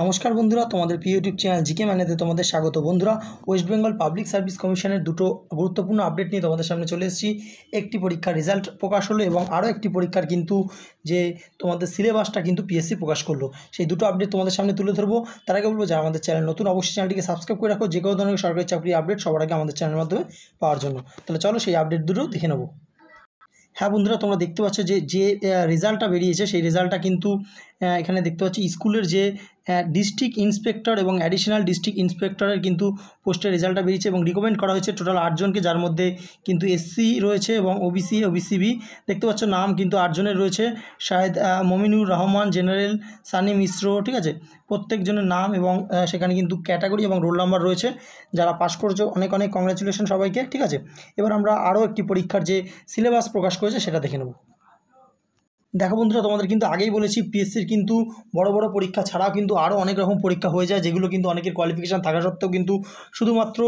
নমস্কার বন্ধুরা তোমাদের প্রিয় ইউটিউব চ্যানেল জিকে ম্যানেতে তোমাদের স্বাগত বন্ধুরা ওয়েস্ট বেঙ্গল পাবলিক সার্ভিস কমিশনের দুটো গুরুত্বপূর্ণ আপডেট নিয়ে তোমাদের সামনে চলে এসেছি একটি পরীক্ষার রেজাল্ট প্রকাশ হলো এবং আরও একটি পরীক্ষার কিন্তু যে তোমাদের সিলেবাসটা কিন্তু পিএসসি প্রকাশ করলো সেই দুটো আপডেট তোমাদের সামনে তুলে ধরবো তার আগে বলবো যারা আমাদের চ্যানেল নতুন অবশ্যই চ্যানেলটিকে সাবস্ক্রাইব করে রাখো যে কোনো ধরনের সরকারি চাকরি আপডেট সবার আগে আমাদের চ্যানেলের মাধ্যমে পাওয়ার জন্য তাহলে চলো সেই আপডেট দুটো দেখে নেবো হ্যাঁ বন্ধুরা তোমরা দেখতে পাচ্ছ যে যে রেজাল্টটা বেরিয়েছে সেই রেজাল্টটা কিন্তু এখানে দেখতে পাচ্ছি স্কুলের যে ডিস্ট্রিক্ট ইন্সপেক্টর এবং অ্যাডিশনাল ডিস্ট্রিক্ট ইন্সপেক্টরের কিন্তু পোস্টের রেজাল্টটা বেরিয়েছে এবং রিকমেন্ড করা হয়েছে টোটাল আটজনকে যার মধ্যে কিন্তু এসসি রয়েছে এবং ওবিসি ওবিসিবি দেখতে পাচ্ছ নাম কিন্তু আটজনের রয়েছে শাহেদ মমিনুর রহমান জেনারেল সানি মিশ্র ঠিক আছে প্রত্যেকজনের নাম এবং সেখানে কিন্তু ক্যাটাগরি এবং রোল নাম্বার রয়েছে যারা পাস করেছে অনেক অনেক কংগ্রাচুলেশন সবাইকে ঠিক আছে এবার আমরা আরও একটি পরীক্ষার যে সিলেবাস প্রকাশ করেছে সেটা দেখে নেব দেখো বন্ধুরা তোমাদের কিন্তু আগেই বলেছি পিএসসির কিন্তু বড় বড় পরীক্ষা ছাড়াও কিন্তু আরও অনেক রকম পরীক্ষা হয়ে যায় যেগুলো কিন্তু অনেকের কোয়ালিফিকেশান থাকা সত্ত্বেও কিন্তু শুধুমাত্র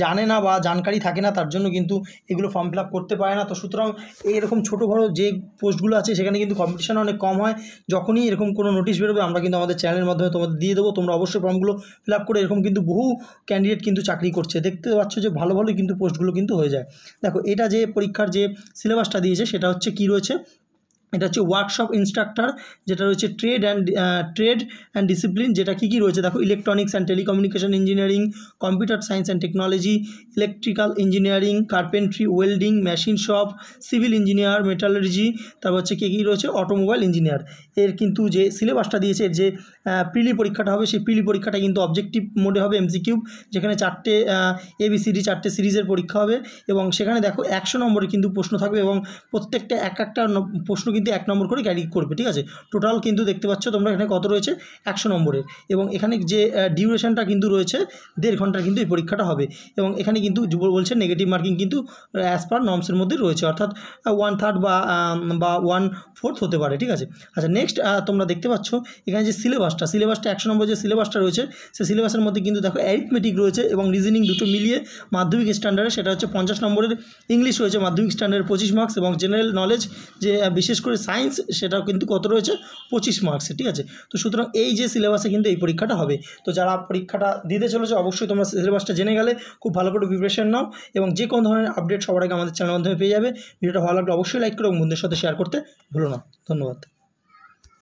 জানে না বা জানকারি থাকে না তার জন্য কিন্তু এগুলো ফর্ম ফিল করতে পারে না তো সুতরাং এইরকম ছোটো বড়ো যে পোস্টগুলো আছে সেখানে কিন্তু কম্পিটিশান অনেক কম হয় যখনই এরকম কোনো নোটিশ বেরোবে আমরা কিন্তু আমাদের চ্যানেলের মাধ্যমে তোমাদের দিয়ে দেবো তোমরা অবশ্যই ফর্মগুলো ফিল করে এরকম কিন্তু বহু ক্যান্ডিডেট কিন্তু চাকরি করছে দেখতে পাচ্ছ যে ভালো ভালো কিন্তু পোস্টগুলো কিন্তু হয়ে যায় দেখো এটা যে পরীক্ষার যে সিলেবাসটা দিয়েছে সেটা হচ্ছে কী রয়েছে এটা হচ্ছে ওয়ার্কশপ ইনস্ট্রাক্টর যেটা রয়েছে trade and trade and discipline যেটা কী কী রয়েছে দেখো electronics and telecommunication engineering computer science and technology electrical engineering carpentry welding machine shop civil engineer metallurgy তারপর হচ্ছে কী কী রয়েছে অটোমোবাইল ইঞ্জিনিয়ার এর কিন্তু যে সিলেবাসটা দিয়েছে এর যে প্রিলি পরীক্ষাটা হবে সেই প্রিলি পরীক্ষাটা কিন্তু অবজেক্টিভ মোডে হবে এমসিকিউ যেখানে চারটে এবিসিডি চারটে সিরিজের পরীক্ষা হবে এবং সেখানে দেখো একশো নম্বরের কিন্তু প্রশ্ন থাকবে এবং প্রত্যেকটা এক একটা প্রশ্ন কিন্তু কিন্তু এক নম্বর করে ক্যারি করবে ঠিক আছে টোটাল কিন্তু দেখতে পাচ্ছ তোমরা এখানে কত রয়েছে একশো নম্বরের এবং এখানে যে ডিউরেশনটা কিন্তু রয়েছে দেড় ঘন্টার কিন্তু এই পরীক্ষাটা হবে এবং এখানে কিন্তু বলছে নেগেটিভ মার্কিং কিন্তু অ্যাজ পার নর্মসের মধ্যে রয়েছে অর্থাৎ ওয়ান থার্ড বা বা ওয়ান ফোর্থ হতে পারে ঠিক আছে আচ্ছা নেক্সট তোমরা দেখতে পাচ্ছ এখানে যে সিলেবাসটা সিলেবাসটা একশো নম্বর যে সিলেবাসটা রয়েছে সে সিলেবাসের মধ্যে কিন্তু দেখো অ্যারিথমেটিক রয়েছে এবং রিজনিং দুটো মিলিয়ে মাধ্যমিক স্ট্যান্ডার্ডে সেটা হচ্ছে পঞ্চাশ নম্বরের ইংলিশ রয়েছে মাধ্যমিক স্ট্যান্ডার্ডের পঁচিশ মার্কস এবং জেনারেল নলেজ যে বিশেষ করে সায়েন্স সেটাও কিন্তু কত রয়েছে পঁচিশ মার্কস ঠিক আছে তো সুতরাং এই যে সিলেবাসে কিন্তু এই পরীক্ষাটা হবে তো যারা পরীক্ষাটা দিতে চলেছে অবশ্যই তোমরা সিলেবাসটা জেনে গেলে খুব ভালো করে প্রিপারেশন নাও এবং যে কোনো ধরনের আপডেট সবার আগে আমাদের চ্যানেল মাধ্যমে পেয়ে যাবে ভিডিওটা ভালো লাগলে অবশ্যই লাইক করো এবং বন্ধুদের সাথে শেয়ার করতে ভুলো না ধন্যবাদ